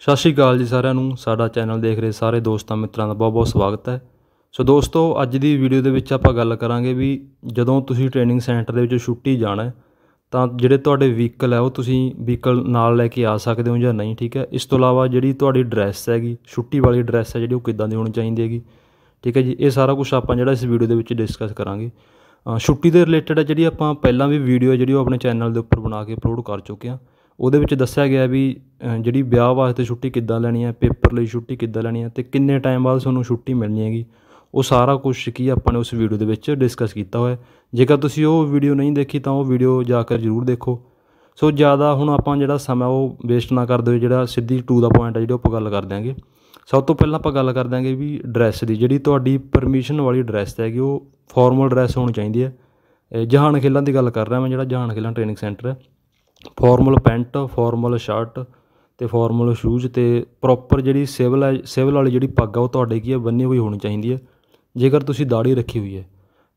ਸਤਿ ਸ਼੍ਰੀ ਅਕਾਲ ਜੀ ਸਾਰਿਆਂ ਨੂੰ ਸਾਡਾ ਚੈਨਲ ਦੇਖ ਰਹੇ ਸਾਰੇ ਦੋਸਤਾਂ ਮਿੱਤਰਾਂ ਦਾ ਬਹੁਤ-ਬਹੁਤ ਸਵਾਗਤ ਹੈ ਸੋ ਦੋਸਤੋ ਅੱਜ ਦੀ ਵੀਡੀਓ ਦੇ ਵਿੱਚ ਆਪਾਂ ਗੱਲ ਕਰਾਂਗੇ ਵੀ ਜਦੋਂ ਤੁਸੀਂ ਟ੍ਰੇਨਿੰਗ ਸੈਂਟਰ ਦੇ ਵਿੱਚ ਛੁੱਟੀ ਜਾਣਾ ਤਾਂ ਜਿਹੜੇ ਤੁਹਾਡੇ ਵਹੀਕਲ ਹੈ ਉਹ ਤੁਸੀਂ ਵਹੀਕਲ ਨਾਲ ਲੈ ਕੇ ਆ ਸਕਦੇ ਹੋ ਜਾਂ ਨਹੀਂ ਠੀਕ ਹੈ ਇਸ ਤੋਂ ਇਲਾਵਾ ਜਿਹੜੀ ਤੁਹਾਡੀ ਡਰੈਸ ਹੈਗੀ ਛੁੱਟੀ ਵਾਲੀ ਡਰੈਸ ਹੈ ਜਿਹੜੀ ਉਹ ਕਿੱਦਾਂ ਦੀ ਹੋਣੀ ਚਾਹੀਦੀ ਹੈਗੀ ਠੀਕ ਹੈ ਜੀ ਇਹ ਸਾਰਾ ਕੁਝ ਆਪਾਂ ਜਿਹੜਾ ਇਸ ਵੀਡੀਓ ਦੇ ਵਿੱਚ ਡਿਸਕਸ ਕਰਾਂਗੇ ਛੁੱਟੀ ਦੇ ਰਿਲੇਟਡ ਹੈ ਜਿਹੜੀ ਆਪਾਂ ਪਹਿਲਾਂ ਵੀ ਵੀਡੀਓ ਜਿਹੜੀ ਉਹ ਆਪਣੇ ਚੈਨਲ ਦੇ ਉੱਪਰ ਬਣਾ ਕੇ ਅਪਲੋਡ ਕਰ ਚੁੱਕੇ ਹਾਂ ਉਹਦੇ ਵਿੱਚ ਦੱਸਿਆ ਗਿਆ ਵੀ ਜਿਹੜੀ ਵਿਆਹ ਵਾਸਤੇ ਛੁੱਟੀ ਕਿੱਦਾਂ ਲੈਣੀ ਹੈ ਪੇਪਰ ਲਈ ਛੁੱਟੀ ਕਿੱਦਾਂ ਲੈਣੀ ਹੈ ਤੇ ਕਿੰਨੇ ਟਾਈਮ ਬਾਅਦ ਤੁਹਾਨੂੰ ਛੁੱਟੀ ਮਿਲਣੀ ਹੈਗੀ ਉਹ ਸਾਰਾ ਕੁਝ ਕੀ ਆਪਾਂ ਨੇ ਉਸ ਵੀਡੀਓ ਦੇ ਵਿੱਚ ਡਿਸਕਸ ਕੀਤਾ ਹੋਇਆ ਜੇਕਰ ਤੁਸੀਂ ਉਹ ਵੀਡੀਓ ਨਹੀਂ ਦੇਖੀ ਤਾਂ ਉਹ ਵੀਡੀਓ ਜਾ ਕੇ ਜ਼ਰੂਰ ਦੇਖੋ ਸੋ ਜ਼ਿਆਦਾ ਹੁਣ ਆਪਾਂ ਜਿਹੜਾ ਸਮਾਂ ਉਹ ਵੇਸਟ ਨਾ ਕਰਦੇ ਹੋਏ ਜਿਹੜਾ ਸਿੱਧੀ ਟੂ ਦਾ ਪੁਆਇੰਟ ਹੈ ਜਿਹੜਾ ਆਪਾਂ ਗੱਲ ਕਰ ਦਿਆਂਗੇ ਸਭ ਤੋਂ ਪਹਿਲਾਂ ਆਪਾਂ ਗੱਲ ਕਰ ਦਿਆਂਗੇ ਵੀ ਡਰੈਸ ਦੀ ਜਿਹੜੀ ਤੁਹਾਡੀ ਪਰਮਿਸ਼ਨ ਵਾਲੀ ਡਰੈਸ ਹੈਗੀ ਉਹ ਫਾਰਮਲ ਡਰੈਸ ਹੋਣੀ ਚਾਹੀਦੀ ਹੈ ਜਹਾਨ ਖੇਲਾਂ ਦੀ ਗੱਲ ਕਰ ਰਿਹਾ ਮੈਂ ਜਿਹੜਾ ਜਹਾਨ ਖੇਲਾਂ ਟ੍ਰੇਨਿੰਗ ਸੈਂਟਰ ਹੈ ਫਾਰਮਲ ਪੈਂਟ ਫਾਰਮਲ ਸ਼ਰਟ ਤੇ ਫਾਰਮਲ ਸ਼ੂਜ਼ ਤੇ ਪ੍ਰੋਪਰ ਜਿਹੜੀ ਸਿਵਲ ਸਿਵਲ ਵਾਲੀ ਜਿਹੜੀ ਪੱਗ ਆ ਉਹ ਤੁਹਾਡੇ ਕੀ ਹੈ ਬੰਨੀ ਹੋਈ ਹੋਣੀ ਚਾਹੀਦੀ ਹੈ ਜੇਕਰ ਤੁਸੀਂ ਦਾੜੀ ਰੱਖੀ ਹੋਈ ਹੈ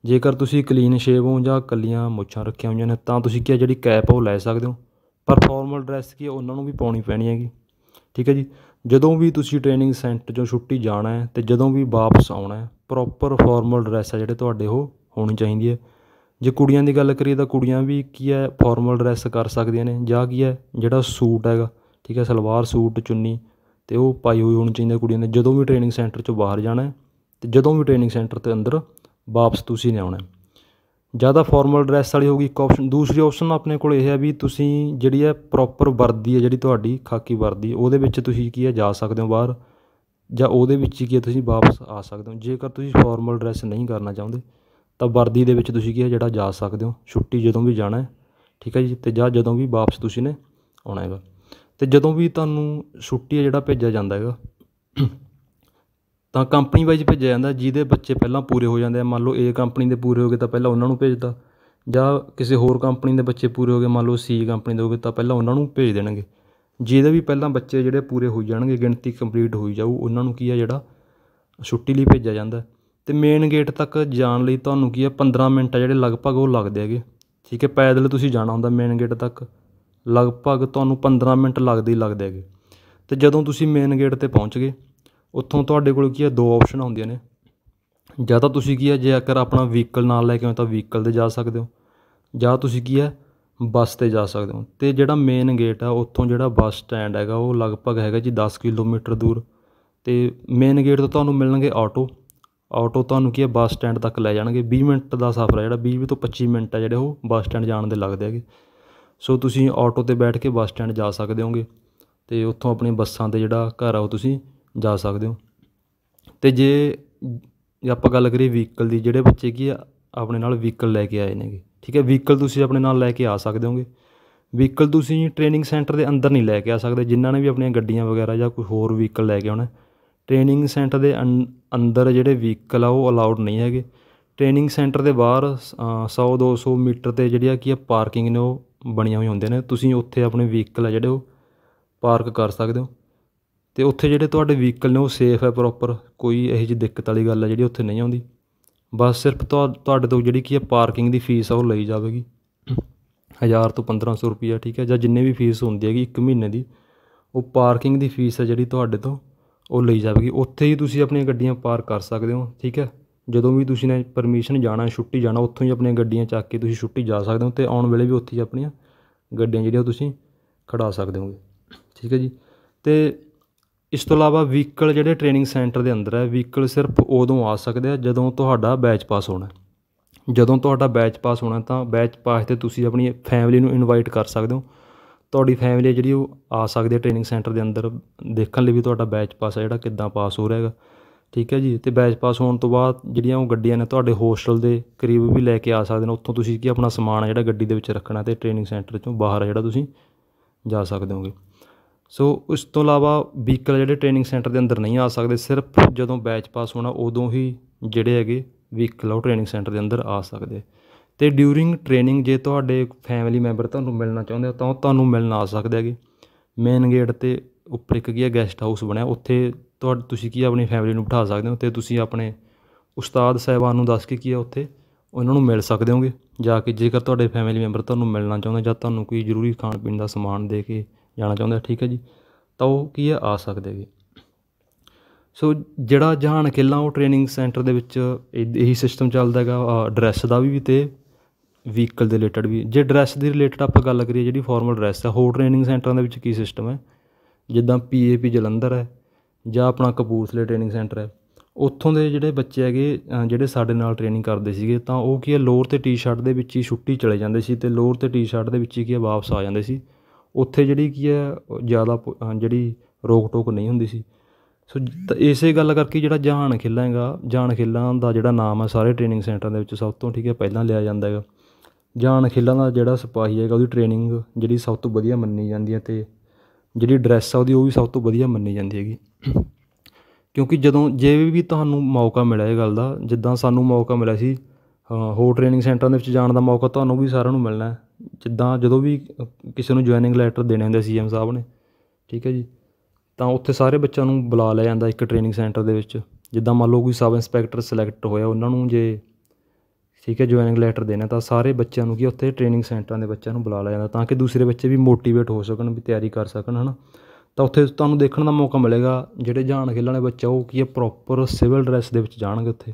ਜੇਕਰ ਤੁਸੀਂ ਕਲੀਨ ਸ਼ੇਵ ਹੋ ਜਾਂ ਕੱਲੀਆਂ ਮੁੱਛਾਂ ਰੱਖੀਆਂ ਹੋਈਆਂ ਨੇ ਤਾਂ ਤੁਸੀਂ ਕੀ ਹੈ ਜਿਹੜੀ ਕੈਪ ਉਹ ਲੈ ਸਕਦੇ ਹੋ ਪਰ ਫਾਰਮਲ ਡਰੈਸ ਕੀ ਉਹਨਾਂ ਨੂੰ ਵੀ ਪਾਉਣੀ ਪੈਣੀ ਹੈਗੀ ਠੀਕ ਹੈ ਜੀ ਜਦੋਂ ਵੀ ਤੁਸੀਂ ਟ੍ਰੇਨਿੰਗ ਸੈਂਟਰ ਚੋਂ ਛੁੱਟੀ ਜਾਣਾ ਹੈ ਤੇ ਜਦੋਂ ਵੀ ਵਾਪਸ ਆਉਣਾ ਹੈ ਪ੍ਰੋਪਰ ਫਾਰਮਲ ਡਰੈਸ ਹੈ ਜਿਹੜੇ ਤੁਹਾਡੇ ਉਹ ਹੋਣੀ ਚਾਹੀਦੀ ਹੈ ਜੇ ਕੁੜੀਆਂ ਦੀ ਗੱਲ ਕਰੀਏ ਤਾਂ ਕੁੜੀਆਂ ਵੀ ਕੀ ਹੈ ਫਾਰਮਲ ਡਰੈਸ ਕਰ ਸਕਦੀਆਂ ਨੇ ਜਾਂ ਕੀ ਹੈ ਜਿਹੜਾ ਸੂਟ ਹੈਗਾ ਠੀਕ ਹੈ ਸਲਵਾਰ ਸੂਟ ਚੁੰਨੀ ਤੇ ਉਹ ਪਾਈ ਹੋਈ ਹੋਣੀ ਚਾਹੀਦੀ ਕੁੜੀਆਂ ਨੇ ਜਦੋਂ ਵੀ ਟ੍ਰੇਨਿੰਗ ਸੈਂਟਰ 'ਚੋਂ ਬਾਹਰ ਜਾਣਾ ਤੇ ਜਦੋਂ ਵੀ ਟ੍ਰੇਨਿੰਗ ਸੈਂਟਰ ਤੇ ਅੰਦਰ ਵਾਪਸ ਤੁਸੀਂ ਨੇ ਆਉਣਾ ਜ਼ਿਆਦਾ ਫਾਰਮਲ ਡਰੈਸ ਵਾਲੀ ਹੋਗੀ ਇੱਕ ਆਪਸ਼ਨ ਦੂਸਰੀ ਆਪਸ਼ਨ ਆਪਣੇ ਕੋਲ ਇਹ ਹੈ ਵੀ ਤੁਸੀਂ ਜਿਹੜੀ ਹੈ ਪ੍ਰੋਪਰ ਵਰਦੀ ਹੈ ਜਿਹੜੀ ਤੁਹਾਡੀ ਖਾਕੀ ਵਰਦੀ ਉਹਦੇ ਵਿੱਚ ਤੁਸੀਂ ਕੀ ਹੈ ਜਾ ਸਕਦੇ ਹੋ ਬਾਹਰ ਜਾਂ ਉਹਦੇ ਵਿੱਚ ਕੀ ਹੈ ਤੁਸੀਂ ਵਾਪਸ ਆ ਸਕਦੇ ਹੋ ਜੇਕਰ ਤੁਸੀਂ ਫਾਰਮਲ ਡਰੈਸ ਨਹੀਂ ਕਰਨਾ ਚਾਹੁੰਦੇ ਤਾਂ ਵਰਦੀ ਦੇ ਵਿੱਚ ਤੁਸੀਂ ਕੀ ਹੈ ਜਿਹੜਾ ਜਾ ਸਕਦੇ ਹੋ ਛੁੱਟੀ ਜਦੋਂ ਵੀ ਜਾਣਾ ਹੈ ਠੀਕ ਹੈ ਜੀ ਤੇ ਜਾਂ ਜਦੋਂ ਵੀ ਵਾਪਸ ਤੁਸੀਂ ਨੇ ਆਉਣਾ ਹੈਗਾ ਤੇ ਜਦੋਂ ਵੀ ਤੁਹਾਨੂੰ ਛੁੱਟੀ ਹੈ ਜਿਹੜਾ ਭੇਜਿਆ ਜਾਂਦਾ ਹੈਗਾ ਤਾਂ ਕੰਪਨੀ ਵਾਈਜ਼ ਭੇਜਿਆ ਜਾਂਦਾ ਜਿਹਦੇ ਬੱਚੇ ਪਹਿਲਾਂ ਪੂਰੇ ਹੋ ਜਾਂਦੇ ਆ ਮੰਨ ਲਓ ਏ ਕੰਪਨੀ ਦੇ ਪੂਰੇ ਹੋ ਗਏ ਤਾਂ ਪਹਿਲਾਂ ਉਹਨਾਂ ਨੂੰ ਭੇਜਦਾ ਜਾਂ ਕਿਸੇ ਹੋਰ ਕੰਪਨੀ ਦੇ ਬੱਚੇ ਪੂਰੇ ਹੋ ਗਏ ਮੰਨ ਲਓ ਸੀ ਕੰਪਨੀ ਦੇ ਹੋ ਗਏ ਤਾਂ ਪਹਿਲਾਂ ਉਹਨਾਂ ਨੂੰ ਭੇਜ ਦੇਣਗੇ ਜਿਹਦੇ ਵੀ ਪਹਿਲਾਂ ਬੱਚੇ ਜਿਹੜੇ ਪੂਰੇ ਹੋ ਜਾਣਗੇ ਗਿਣਤੀ ਕੰਪਲੀਟ ਹੋਈ ਜਾਊ ਉਹਨਾਂ ਨੂੰ ਕੀ ਆ ਜਿਹੜਾ ਛੁੱਟੀ ਲਈ ਭੇਜਿਆ ਜਾਂਦਾ ਤੇ ਮੇਨ ਗੇਟ ਤੱਕ ਜਾਣ ਲਈ ਤੁਹਾਨੂੰ ਕੀ ਹੈ 15 ਮਿੰਟ ਆ ਜਿਹੜੇ ਲਗਭਗ ਉਹ ਲੱਗਦੇ ਹੈਗੇ ਠੀਕ ਹੈ ਪੈਦਲ ਤੁਸੀਂ ਜਾਣਾ ਹੁੰਦਾ ਮੇਨ ਗੇਟ ਤੱਕ ਲਗਭਗ ਤੁਹਾਨੂੰ 15 ਮਿੰਟ ਲੱਗਦੇ ਹੀ ਲੱਗਦੇ ਹੈਗੇ ਤੇ ਜਦੋਂ ਤੁਸੀਂ ਮੇਨ ਗੇਟ 'ਤੇ ਪਹੁੰਚ ਗਏ ਉੱਥੋਂ ਤੁਹਾਡੇ ਕੋਲ ਕੀ ਹੈ ਦੋ ਆਪਸ਼ਨ ਆਉਂਦੀਆਂ ਨੇ ਜਾਂ ਤਾਂ ਤੁਸੀਂ ਕੀ ਹੈ ਅਕਰ ਆਪਣਾ ਵਹੀਕਲ ਨਾਲ ਲੈ ਕੇ ਆਓ ਤਾਂ ਵਹੀਕਲ 'ਤੇ ਜਾ ਸਕਦੇ ਹੋ ਜਾਂ ਤੁਸੀਂ ਕੀ ਹੈ ਬੱਸ ਤੇ ਜਾ ਸਕਦੇ ਹੋ ਤੇ ਜਿਹੜਾ ਮੇਨ ਗੇਟ ਆ ਉੱਥੋਂ ਜਿਹੜਾ ਬੱਸ ਸਟੈਂਡ ਹੈਗਾ ਉਹ ਲਗਭਗ ਹੈਗਾ ਜੀ 10 ਕਿਲੋਮੀਟਰ ਦੂਰ ਤੇ ਮੇਨ ਗੇਟ ਤੋਂ ਤੁਹਾਨੂੰ ਮਿਲਣਗੇ ਆਟੋ ਆਟੋ ਤੁਹਾਨੂੰ ਕੀ ਹੈ ਬੱਸ ਸਟੈਂਡ ਤੱਕ ਲੈ ਜਾਣਗੇ 20 ਮਿੰਟ ਦਾ ਸਫ਼ਰ ਹੈ ਜਿਹੜਾ 20 ਤੋਂ 25 ਮਿੰਟ ਹੈ ਜਿਹੜੇ ਉਹ ਬੱਸ ਸਟੈਂਡ ਜਾਣ ਦੇ ਲੱਗਦੇ ਹੈਗੇ ਸੋ ਤੁਸੀਂ ਆਟੋ ਤੇ ਬੈਠ ਕੇ ਬੱਸ ਸਟੈਂਡ ਜਾ ਸਕਦੇ ਹੋਗੇ ਤੇ ਉੱਥੋਂ ਆਪਣੀ ਬੱਸਾਂ ਤੇ ਜਿਹੜਾ ਘਰ ਆ ਉਹ ਤੁਸੀਂ ਜਾ ਸਕਦੇ ਹੋ ਤੇ ਜੇ ਆਪਾਂ ਗੱਲ ਕਰੀਏ ਵਹੀਕਲ ਦੀ ਜਿਹੜੇ ਬੱਚੇ ਕੀ ਆ ਆਪਣੇ ਨਾਲ ਵਹੀਕਲ ਲੈ ਕੇ ਆਏ ਨੇਗੇ ਠੀਕ ਹੈ ਵਹੀਕਲ ਤੁਸੀਂ ਆਪਣੇ ਨਾਲ ਲੈ ਕੇ ਆ ਸਕਦੇ ਹੋਗੇ ਵਹੀਕਲ ਤੁਸੀਂ ਟ੍ਰੇਨਿੰਗ ਸੈਂਟਰ ਦੇ ਅੰਦਰ ਨਹੀਂ ਲੈ ਕੇ ਆ ਸਕਦੇ ਜਿਨ੍ਹਾਂ ਨੇ ਵੀ ਆਪਣੀਆਂ ਗੱਡੀਆਂ ਵਗੈਰਾ ਜਾਂ ਕੋਈ ਹੋਰ ਵਹੀਕਲ ਲੈ ਕੇ ਆਉਣਾ ਟ੍ਰੇਨਿੰਗ ਸੈਂਟਰ ਦੇ ਅੰਦਰ ਜਿਹੜੇ ਵਹੀਕਲ ਆ ਉਹ ਅਲਾਉਡ ਨਹੀਂ ਹੈਗੇ ਟ੍ਰੇਨਿੰਗ ਸੈਂਟਰ ਦੇ ਬਾਹਰ 100 200 ਮੀਟਰ 'ਤੇ ਜਿਹੜੀ ਆ ਕੀ ਆ ਪਾਰਕਿੰਗ ਨੇ ਉਹ ਬਣੀਆਂ ਹੋਈਆਂ ਹੁੰਦੀਆਂ ਨੇ ਤੁਸੀਂ ਉੱਥੇ ਆਪਣੇ ਵਹੀਕਲ ਆ ਜਿਹੜੇ ਉਹ ਪਾਰਕ ਕਰ ਸਕਦੇ ਹੋ ਤੇ ਉੱਥੇ ਜਿਹੜੇ ਤੁਹਾਡੇ ਵਹੀਕਲ ਨੇ ਉਹ ਸੇਫ ਹੈ ਪ੍ਰੋਪਰ ਕੋਈ ਇਹੋ ਜਿਹੀ ਦਿੱਕਤ ਵਾਲੀ ਗੱਲ ਹੈ ਜਿਹੜੀ ਉੱਥੇ ਨਹੀਂ ਆਉਂਦੀ ਬਸ ਸਿਰਫ ਤੁਹਾਡੇ ਤੋਂ ਜਿਹੜੀ ਕੀ ਹੈ ਪਾਰਕਿੰਗ ਦੀ ਫੀਸ ਆ ਉਹ ਲਈ ਜਾਵੇਗੀ 1000 ਤੋਂ 1500 ਰੁਪਈਆ ਠੀਕ ਹੈ ਜਾਂ ਜਿੰਨੇ ਵੀ ਫੀਸ ਹੁੰਦੀ ਹੈਗੀ ਇੱਕ ਮਹੀਨੇ ਦੀ ਉਹ ਪਾਰਕਿੰਗ ਦੀ ਫੀਸ ਹੈ ਜਿਹੜੀ ਤੁਹਾਡੇ ਤੋਂ ਉਹ ਲਈ ਜਾਵੇਗੀ ਉੱਥੇ ਹੀ ਤੁਸੀਂ ਆਪਣੀਆਂ ਗੱਡੀਆਂ ਪਾਰਕ ਕਰ ਸਕਦੇ ਹੋ ਠੀਕ ਹੈ ਜਦੋਂ ਵੀ ਤੁਸੀਂ ਨੇ ਪਰਮਿਸ਼ਨ ਜਾਣਾ ਛੁੱਟੀ ਜਾਣਾ ਉੱਥੋਂ ਹੀ ਆਪਣੀਆਂ ਗੱਡੀਆਂ ਚੱਕ ਕੇ ਤੁਸੀਂ ਛੁੱਟੀ ਜਾ ਸਕਦੇ ਹੋ ਤੇ ਆਉਣ ਵੇਲੇ ਵੀ ਉੱਥੇ ਹੀ ਆਪਣੀਆਂ ਗੱਡੀਆਂ ਜਿਹੜੀਆਂ ਤੁਸੀਂ ਖੜਾ ਸਕਦੇ ਹੋਗੇ ਠੀਕ ਹੈ ਜੀ ਤੇ ਇਸ ਤੋਂ ਇਲਾਵਾ ਵਹੀਕਲ ਜਿਹੜੇ ਟ੍ਰੇਨਿੰਗ ਸੈਂਟਰ ਦੇ ਅੰਦਰ ਹੈ ਵਹੀਕਲ ਸਿਰਫ ਉਦੋਂ ਆ ਸਕਦੇ ਆ ਜਦੋਂ ਤੁਹਾਡਾ ਬੈਚ ਪਾਸ ਹੋਣਾ ਜਦੋਂ ਤੁਹਾਡਾ ਬੈਚ ਪਾਸ ਹੋਣਾ ਤਾਂ ਬੈਚ ਪਾਸ ਤੇ ਤੁਸੀਂ ਆਪਣੀ ਫੈਮਿਲੀ ਨੂੰ ਇਨਵਾਈਟ ਕਰ ਸਕਦੇ ਹੋ ਤੁਹਾਡੀ ਫੈਮਿਲੀ ਜਿਹੜੀ ਉਹ ਆ ਸਕਦੇ ਆ ਟ੍ਰੇਨਿੰਗ ਸੈਂਟਰ ਦੇ ਅੰਦਰ ਦੇਖਣ ਲਈ ਵੀ ਤੁਹਾਡਾ ਬੈਚ ਪਾਸ ਹੈ ਜਿਹੜਾ ਕਿੱਦਾਂ ਪਾਸ ਹੋ ਰਿਹਾ ਹੈਗਾ ਠੀਕ ਹੈ ਜੀ ਤੇ ਬੈਚ ਪਾਸ ਹੋਣ ਤੋਂ ਬਾਅਦ ਜਿਹੜੀਆਂ ਉਹ ਗੱਡੀਆਂ ਨੇ ਤੁਹਾਡੇ ਹੋਸਟਲ ਦੇ ਕਰੀਬ ਵੀ ਲੈ ਕੇ ਆ ਸਕਦੇ ਨੇ ਉੱਥੋਂ ਤੁਸੀਂ ਕੀ ਆਪਣਾ ਸਮਾਨ ਜਿਹੜਾ ਗੱਡੀ ਦੇ ਵਿੱਚ ਰੱਖਣਾ ਤੇ ਟ੍ਰੇਨਿੰਗ ਸੈਂਟਰ ਚੋਂ ਬਾਹਰ ਜਿਹੜਾ ਤੁਸੀਂ ਜਾ ਸਕਦੇ ਹੋਗੇ ਸੋ ਉਸ ਤੋਂ ਇਲਾਵਾ ਵਹੀਕਲ ਜਿਹੜੇ ਟ੍ਰੇਨਿੰਗ ਸੈਂਟਰ ਦੇ ਅੰਦਰ ਨਹੀਂ ਆ ਸਕਦੇ ਸਿਰਫ ਜਦੋਂ ਬੈਚ ਪਾਸ ਹੋਣਾ ਉਦੋਂ ਹੀ ਜਿਹੜੇ ਹੈਗੇ ਵਹੀਕਲ ਉਹ ਟ੍ਰੇਨਿੰਗ ਸੈਂਟਰ ਦੇ ਅੰਦਰ ਆ ਸਕਦੇ ਤੇ ਡਿਊਰਿੰਗ ਟ੍ਰੇਨਿੰਗ ਜੇ ਤੁਹਾਡੇ ਫੈਮਿਲੀ ਮੈਂਬਰ ਤੁਹਾਨੂੰ ਮਿਲਣਾ ਚਾਹੁੰਦੇ ਹੋ ਤਾਂ ਉਹ ਤੁਹਾਨੂੰ ਮਿਲਣ ਆ ਸਕਦੇ ਹੈਗੇ ਮੇਨ ਗੇਟ 'ਤੇ ਉੱਪਰ ਇੱਕ ਕੀ ਹੈ ਗੈਸਟ ਹਾਊਸ ਬਣਿਆ ਉੱਥੇ ਤੁਹਾ ਤੁਸੀਂ ਕੀ ਆਪਣੀ ਫੈਮਿਲੀ ਨੂੰ ਬਿਠਾ ਸਕਦੇ ਹੋ ਤੇ ਤੁਸੀਂ ਆਪਣੇ ਉਸਤਾਦ ਸਾਹਿਬਾਨ ਨੂੰ ਦੱਸ ਕੇ ਕੀ ਹੈ ਉੱਥੇ ਉਹਨਾਂ ਨੂੰ ਮਿਲ ਸਕਦੇ ਹੋਗੇ ਜਾ ਕੇ ਜੇਕਰ ਤੁਹਾਡੇ ਫੈਮਿਲੀ ਮੈਂਬਰ ਤੁਹਾਨੂੰ ਮਿਲਣਾ ਚਾਹੁੰਦੇ ਜਾਂ ਤੁਹਾਨੂੰ ਕੋਈ ਜ਼ਰੂਰੀ ਖਾਣ ਪੀਣ ਦਾ ਸਮਾਨ ਦੇ ਕੇ ਜਾਣਾ ਚਾਹੁੰਦੇ ਠੀਕ ਹੈ ਜੀ ਤਾਂ ਉਹ ਕੀ ਹੈ ਆ ਸਕਦੇ ਹੈਗੇ ਸੋ ਜਿਹੜਾ ਜਹਾਨ ਖੇਲਾ ਉਹ ਟ੍ਰੇਨਿੰਗ ਸੈਂਟਰ ਦੇ ਵਿੱਚ ਇਹੀ ਸਿਸਟਮ ਚੱਲਦਾ ਹੈਗਾ ਡਰੈਸ ਦਾ ਵੀ ਤੇ ਵਹੀਕਲ ਦੇ ਰਿਲੇਟਡ ਵੀ ਜੇ ਡਰੈਸ ਦੇ ਰਿਲੇਟਡ ਆਪਾਂ ਗੱਲ ਕਰੀਏ ਜਿਹੜੀ ਫਾਰਮਲ ਡਰੈਸ ਹੈ ਹੋਰ ਟ੍ਰੇਨਿੰਗ ਸੈਂਟਰਾਂ ਦੇ ਵਿੱਚ ਕੀ ਸਿਸਟਮ ਹੈ ਜਿੱਦਾਂ ਪੀਏਪੀ ਜਲੰਧਰ ਹੈ ਜਾਂ ਆਪਣਾ ਕਪੂਰਥਲੇ ਟ੍ਰੇਨਿੰਗ ਸੈਂਟਰ ਹੈ ਉੱਥੋਂ ਦੇ ਜਿਹੜੇ ਬੱਚੇ ਹੈਗੇ ਜਿਹੜੇ ਸਾਡੇ ਨਾਲ ਟ੍ਰੇਨਿੰਗ ਕਰਦੇ ਸੀਗੇ ਤਾਂ ਉਹ ਕੀ ਹੈ ਲੋਅਰ ਤੇ ਟੀ-ਸ਼ਰਟ ਦੇ ਵਿੱਚ ਹੀ ਛੁੱਟੀ ਚਲੇ ਜਾਂਦੇ ਸੀ ਤੇ ਲੋਅਰ ਤੇ ਟੀ-ਸ਼ਰਟ ਦੇ ਵਿੱਚ ਹੀ ਕੀ ਹੈ ਵਾਪਸ ਆ ਜਾਂਦੇ ਸੀ ਉੱਥੇ ਜਿਹੜੀ ਕੀ ਹੈ ਜ਼ਿਆਦਾ ਜਿਹੜੀ ਰੋਕ ਟੋਕ ਨਹੀਂ ਹੁੰਦੀ ਸੀ ਸੋ ਇਸੇ ਗੱਲ ਕਰਕੇ ਜਿਹੜਾ ਜਾਨ ਖੇਲਾਂਗਾ ਜਾਨ ਖੇਲਾਂ ਖੇਲਾ ਦਾ ਜਿਹੜਾ ਨਾਮ ਹੈ ਸਾਰੇ ਟ੍ਰੇਨਿੰਗ ਸੈਂਟਰਾਂ ਦੇ ਵਿੱਚ ਸਭ ਤੋਂ ਠੀਕ ਹੈ ਪਹਿਲਾਂ ਲਿਆ ਜਾਂਦਾ ਹੈਗਾ ਜਾਣ ਖੇਲਾਂ ਦਾ ਜਿਹੜਾ ਸਿਪਾਹੀ ਹੈਗਾ ਉਹਦੀ ਟ੍ਰੇਨਿੰਗ ਜਿਹੜੀ ਸਭ ਤੋਂ ਵਧੀਆ ਮੰਨੀ ਜਾਂਦੀ ਹੈ ਤੇ ਜਿਹੜੀ ਡਰੈਸ ਆ ਉਹਦੀ ਉਹ ਵੀ ਸਭ ਤੋਂ ਵਧੀਆ ਮੰਨੀ ਜਾਂਦੀ ਹੈਗੀ ਕਿਉਂਕਿ ਜਦੋਂ ਜੇ ਵੀ ਤੁਹਾਨੂੰ ਮੌਕਾ ਮਿਲਿਆ ਇਹ ਗੱਲ ਦਾ ਜਿੱਦਾਂ ਸਾਨੂੰ ਮੌਕਾ ਮਿਲਿਆ ਸੀ ਹੋਰ ਟ੍ਰੇਨਿੰਗ ਸੈਂਟਰਾਂ ਦੇ ਵਿੱਚ ਜਾਣ ਦਾ ਮੌਕਾ ਤੁਹਾਨੂੰ ਵੀ ਸਾਰਿਆਂ ਨੂੰ ਮਿਲਣਾ ਜਿੱਦਾਂ ਜਦੋਂ ਵੀ ਕਿਸੇ ਨੂੰ ਜੁਆਇਨਿੰਗ ਲੈਟਰ ਦੇਣੇ ਹੁੰਦੇ ਸੀ ਐਮ ਸਾਹਿਬ ਨੇ ਠੀਕ ਹੈ ਜੀ ਤਾਂ ਉੱਥੇ ਸਾਰੇ ਬੱਚਿਆਂ ਨੂੰ ਬੁਲਾ ਲਿਆ ਜਾਂਦਾ ਇੱਕ ਟ੍ਰੇਨਿੰਗ ਸੈਂਟਰ ਦੇ ਵਿੱਚ ਜਿੱਦਾਂ ਮੰਨ ਲਓ ਕੋਈ ਸਬ ਇੰਸਪੈਕਟਰ ਸਿਲੈਕਟ ਹੋਇਆ ਉਹਨਾਂ ਨੂੰ ਜੇ ਠੀਕ ਹੈ ਜੁਆਇਨਿੰਗ ਲੈਟਰ ਦੇਣਾ ਤਾਂ ਸਾਰੇ ਬੱਚਿਆਂ ਨੂੰ ਕੀ ਉੱਥੇ ਟ੍ਰੇਨਿੰਗ ਸੈਂਟਰਾਂ ਦੇ ਬੱਚਿਆਂ ਨੂੰ ਬੁਲਾ ਲਿਆ ਜਾਂਦਾ ਤਾਂ ਕਿ ਦੂਸਰੇ ਬੱਚੇ ਵੀ ਮੋਟੀਵੇਟ ਹੋ ਸਕਣ ਵੀ ਤਿਆਰੀ ਕਰ ਸਕਣ ਹਨਾ ਤਾਂ ਉੱਥੇ ਤੁਹਾਨੂੰ ਦੇਖਣ ਦਾ ਮੌਕਾ ਮਿਲੇਗਾ ਜਿਹੜੇ ਜਾਣ ਖੇਲਣ ਵਾਲੇ ਬੱਚਾ ਉਹ ਕੀ ਹੈ ਪ੍ਰੋਪਰ ਸਿਵਲ ਡਰੈਸ ਦੇ ਵਿੱਚ ਜਾਣਗੇ ਉੱਥੇ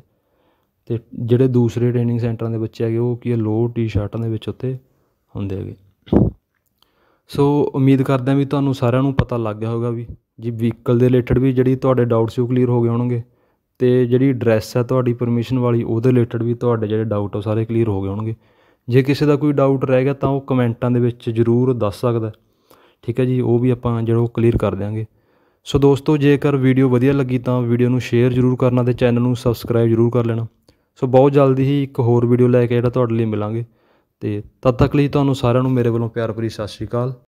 ਤੇ ਜਿਹੜੇ ਦੂਸਰੇ ਟ੍ਰੇਨਿੰਗ ਸੈਂਟਰਾਂ ਦੇ ਬੱਚੇ ਹੈਗੇ ਉਹ ਕੀ ਹੈ ਲੋ ਟੀ-ਸ਼ਰਟਾਂ ਦੇ ਵਿੱਚ ਉੱਥੇ ਹੁੰਦੇ ਹੈਗੇ ਸੋ ਉਮੀਦ ਕਰਦਾ ਹਾਂ ਵੀ ਤੁਹਾਨੂੰ ਸਾਰਿਆਂ ਨੂੰ ਪਤਾ ਲੱਗ ਗਿਆ ਹੋਗਾ ਵੀ ਜੀ ਵਹੀਕਲ ਦੇ ਰਿਲੇਟਡ ਵੀ ਜਿਹੜੀ ਤੁਹਾਡੇ ਡਾਊਟਸ ਉਹ ਕਲੀਅਰ ਹੋ ਗਏ ਹੋਣਗੇ ਤੇ ਜਿਹੜੀ ਐਡਰੈਸ ਹੈ ਤੁਹਾਡੀ ਪਰਮਿਸ਼ਨ ਵਾਲੀ ਉਹਦੇ ਰਿਲੇਟਡ ਵੀ ਤੁਹਾਡੇ ਜਿਹੜੇ ਡਾਊਟ ਆ ਸਾਰੇ ਕਲੀਅਰ ਹੋ ਗਏ ਹੋਣਗੇ ਜੇ ਕਿਸੇ ਦਾ ਕੋਈ ਡਾਊਟ ਰਹਿ ਗਿਆ ਤਾਂ ਉਹ ਕਮੈਂਟਾਂ ਦੇ ਵਿੱਚ ਜ਼ਰੂਰ ਦੱਸ ਸਕਦਾ ਠੀਕ ਹੈ ਜੀ ਉਹ ਵੀ ਆਪਾਂ ਜਿਹੜਾ ਉਹ ਕਲੀਅਰ ਕਰ ਦਿਆਂਗੇ ਸੋ ਦੋਸਤੋ ਜੇਕਰ ਵੀਡੀਓ ਵਧੀਆ ਲੱਗੀ ਤਾਂ ਵੀਡੀਓ ਨੂੰ ਸ਼ੇਅਰ ਜ਼ਰੂਰ ਕਰਨਾ ਤੇ ਚੈਨਲ ਨੂੰ ਸਬਸਕ੍ਰਾਈਬ ਜ਼ਰੂਰ ਕਰ ਲੈਣਾ ਸੋ ਬਹੁਤ ਜਲਦੀ ਹੀ ਇੱਕ ਹੋਰ ਵੀਡੀਓ ਲੈ ਕੇ ਜਿਹੜਾ ਤੁਹਾਡੇ ਲਈ ਮਿਲਾਂਗੇ ਤੇ ਤਦ ਤੱਕ ਲਈ ਤੁਹਾਨੂੰ ਸਾਰਿਆਂ ਨੂੰ ਮੇਰੇ ਵੱਲੋਂ ਪਿਆਰ ਭਰੀ ਸਤਿ ਸ਼੍ਰੀ ਅਕਾਲ